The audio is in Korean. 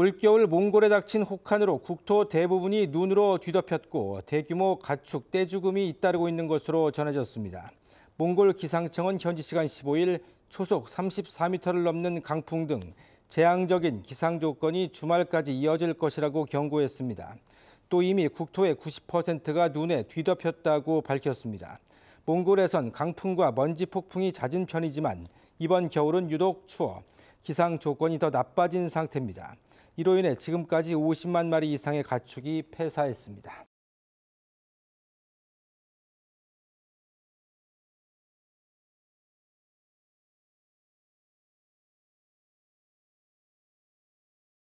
올겨울 몽골에 닥친 혹한으로 국토 대부분이 눈으로 뒤덮였고 대규모 가축 떼죽음이 잇따르고 있는 것으로 전해졌습니다. 몽골 기상청은 현지 시간 15일 초속 34m를 넘는 강풍 등 재앙적인 기상 조건이 주말까지 이어질 것이라고 경고했습니다. 또 이미 국토의 90%가 눈에 뒤덮였다고 밝혔습니다. 몽골에선 강풍과 먼지 폭풍이 잦은 편이지만 이번 겨울은 유독 추워 기상 조건이 더 나빠진 상태입니다. 이로 인해 지금까지 50만 마리 이상의 가축이 폐사했습니다.